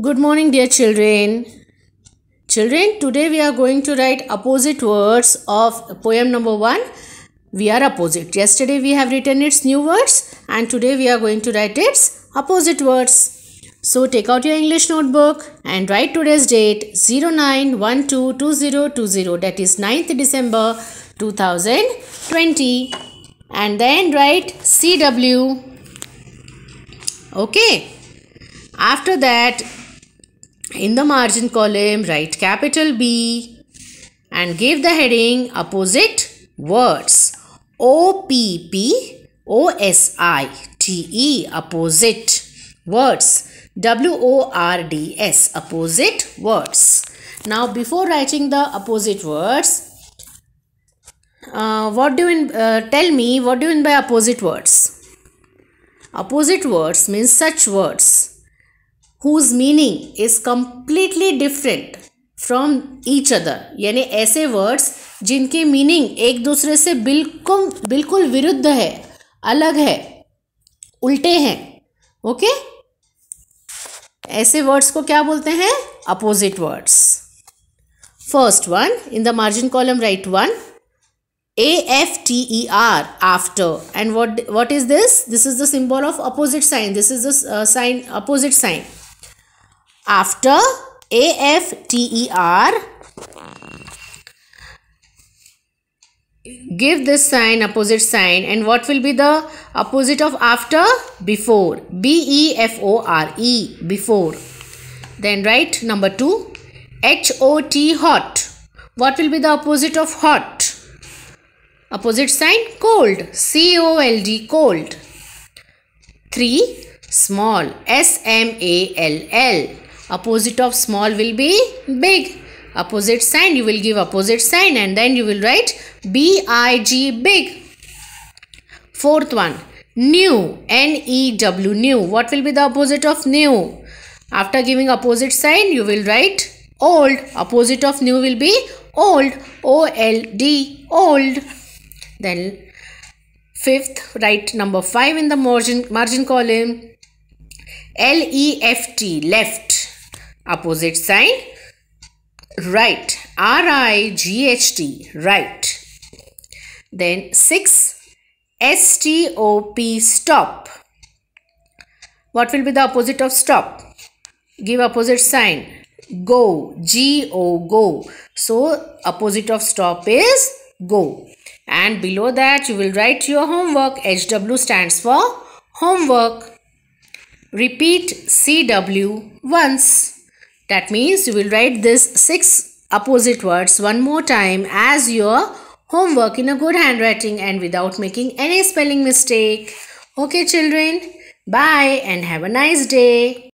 Good morning dear children. Children, today we are going to write opposite words of poem number 1. We are opposite. Yesterday we have written its new words and today we are going to write its opposite words. So take out your English notebook and write today's date 09122020 that is 9th December 2020 and then write CW. Okay. After that in the margin column write capital B and give the heading opposite words O P P O S I T E opposite words W O R D S opposite words. Now before writing the opposite words uh, what do you in, uh, tell me what do you mean by opposite words opposite words means such words whose meaning is completely different from each other यानी ऐसे words जिनके meaning एक दूसरे से बिल्कुल बिल्कुल विरुद्ध है अलग है उल्टे हैं ओके okay? ऐसे वर्ड्स को क्या बोलते हैं opposite words first one in the margin column right one A F T E R after and what what is this this is the symbol of opposite sign this is the sign opposite sign After AFTER, give this sign opposite sign and what will be the opposite of after? Before. b e f o r e, before. Then write number 2, H-O-T, hot. What will be the opposite of hot? Opposite sign, cold. C-O-L-D, cold. 3. Small. S-M-A-L-L opposite of small will be big opposite sign you will give opposite sign and then you will write b i g big fourth one new n e w new what will be the opposite of new after giving opposite sign you will write old opposite of new will be old o l d old then fifth write number 5 in the margin margin column l e f t left opposite sign right r i g h t right then 6 s t o p stop what will be the opposite of stop give opposite sign go g o go so opposite of stop is go and below that you will write your homework hw stands for homework repeat cw once that means you will write this six opposite words one more time as your homework in a good handwriting and without making any spelling mistake. Okay children, bye and have a nice day.